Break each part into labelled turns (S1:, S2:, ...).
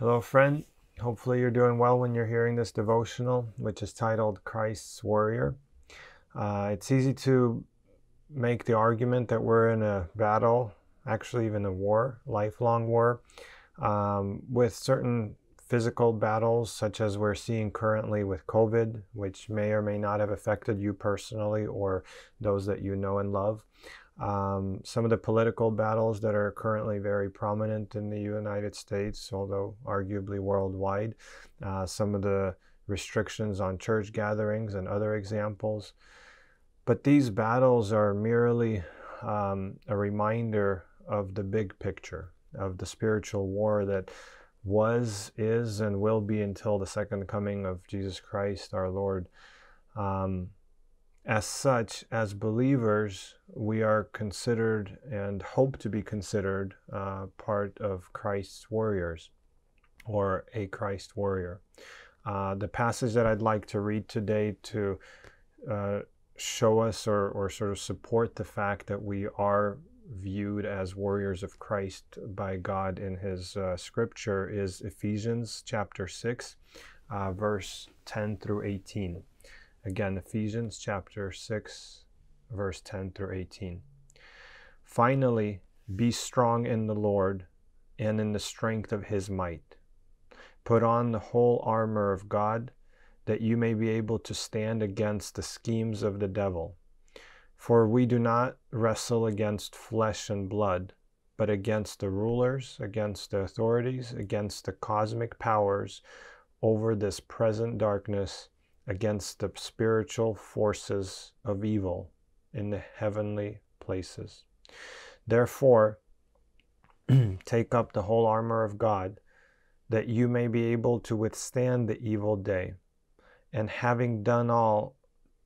S1: Hello, friend. Hopefully, you're doing well when you're hearing this devotional, which is titled Christ's Warrior. Uh, it's easy to make the argument that we're in a battle, actually, even a war, lifelong war, um, with certain physical battles, such as we're seeing currently with COVID, which may or may not have affected you personally or those that you know and love. Um, some of the political battles that are currently very prominent in the United States, although arguably worldwide, uh, some of the restrictions on church gatherings and other examples. But these battles are merely um, a reminder of the big picture, of the spiritual war that was, is, and will be until the second coming of Jesus Christ our Lord. Um, as such, as believers, we are considered and hope to be considered uh, part of Christ's warriors or a Christ warrior. Uh, the passage that I'd like to read today to uh, show us or, or sort of support the fact that we are viewed as warriors of Christ by God in His uh, scripture is Ephesians chapter 6, uh, verse 10 through 18. Again, Ephesians chapter 6, verse 10 through 18. Finally, be strong in the Lord and in the strength of his might. Put on the whole armor of God that you may be able to stand against the schemes of the devil. For we do not wrestle against flesh and blood, but against the rulers, against the authorities, against the cosmic powers over this present darkness against the spiritual forces of evil in the heavenly places. Therefore, take up the whole armor of God, that you may be able to withstand the evil day, and having done all,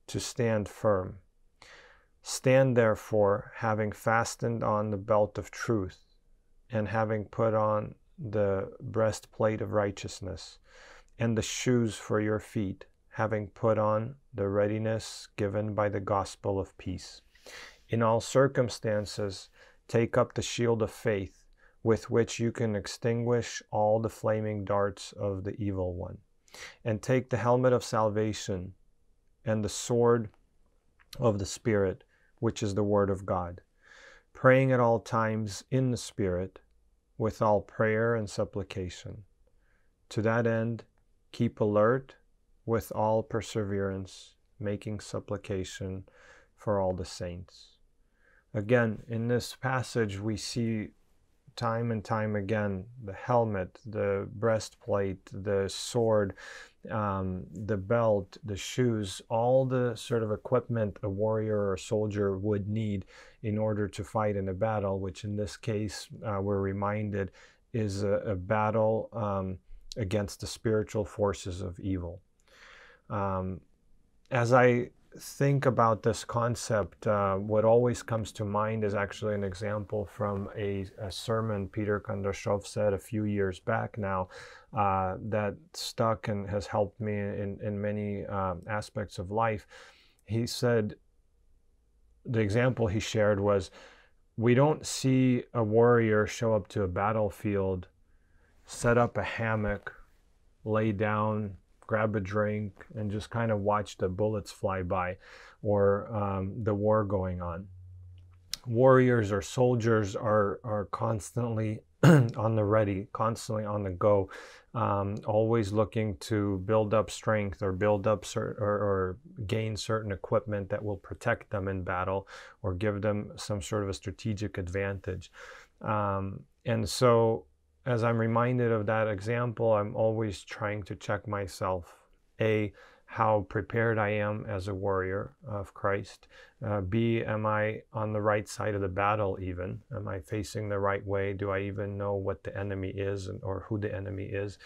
S1: to stand firm. Stand therefore, having fastened on the belt of truth, and having put on the breastplate of righteousness, and the shoes for your feet, having put on the readiness given by the gospel of peace. In all circumstances, take up the shield of faith, with which you can extinguish all the flaming darts of the evil one. And take the helmet of salvation and the sword of the Spirit, which is the Word of God, praying at all times in the Spirit, with all prayer and supplication. To that end, keep alert with all perseverance, making supplication for all the saints. Again, in this passage, we see time and time again the helmet, the breastplate, the sword, um, the belt, the shoes, all the sort of equipment a warrior or a soldier would need in order to fight in a battle, which in this case, uh, we're reminded is a, a battle um, against the spiritual forces of evil. Um, as I think about this concept, uh, what always comes to mind is actually an example from a, a sermon Peter Kondrashov said a few years back now uh, that stuck and has helped me in, in many um, aspects of life. He said, the example he shared was, we don't see a warrior show up to a battlefield, set up a hammock, lay down, grab a drink, and just kind of watch the bullets fly by or um, the war going on. Warriors or soldiers are, are constantly on the ready, constantly on the go, um, always looking to build up strength or build up cer- or, or, gain certain equipment that will protect them in battle or give them some sort of a strategic advantage. Um, and so as I'm reminded of that example, I'm always trying to check myself. A, how prepared I am as a warrior of Christ. Uh, B, am I on the right side of the battle even? Am I facing the right way? Do I even know what the enemy is or who the enemy is?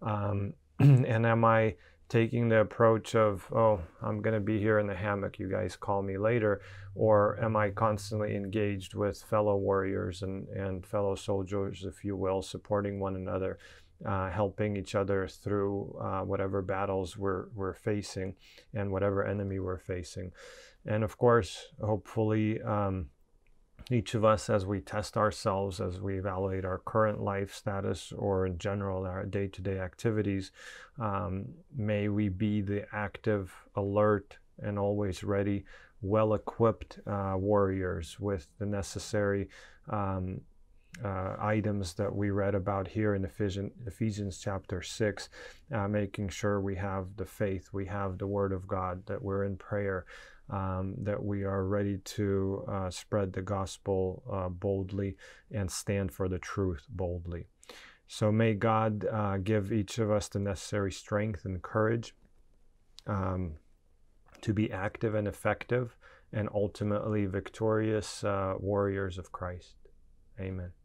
S1: Um, and am I taking the approach of, oh, I'm going to be here in the hammock, you guys call me later? Or am I constantly engaged with fellow warriors and, and fellow soldiers, if you will, supporting one another, uh, helping each other through uh, whatever battles we're, we're facing and whatever enemy we're facing? And of course, hopefully, um, each of us as we test ourselves, as we evaluate our current life status or in general our day to day activities, um, may we be the active, alert, and always ready, well equipped uh, warriors with the necessary um, uh, items that we read about here in Ephesians, Ephesians chapter 6, uh, making sure we have the faith, we have the Word of God, that we're in prayer, um, that we are ready to uh, spread the gospel uh, boldly and stand for the truth boldly. So may God uh, give each of us the necessary strength and courage um, to be active and effective and ultimately victorious uh, warriors of Christ. Amen.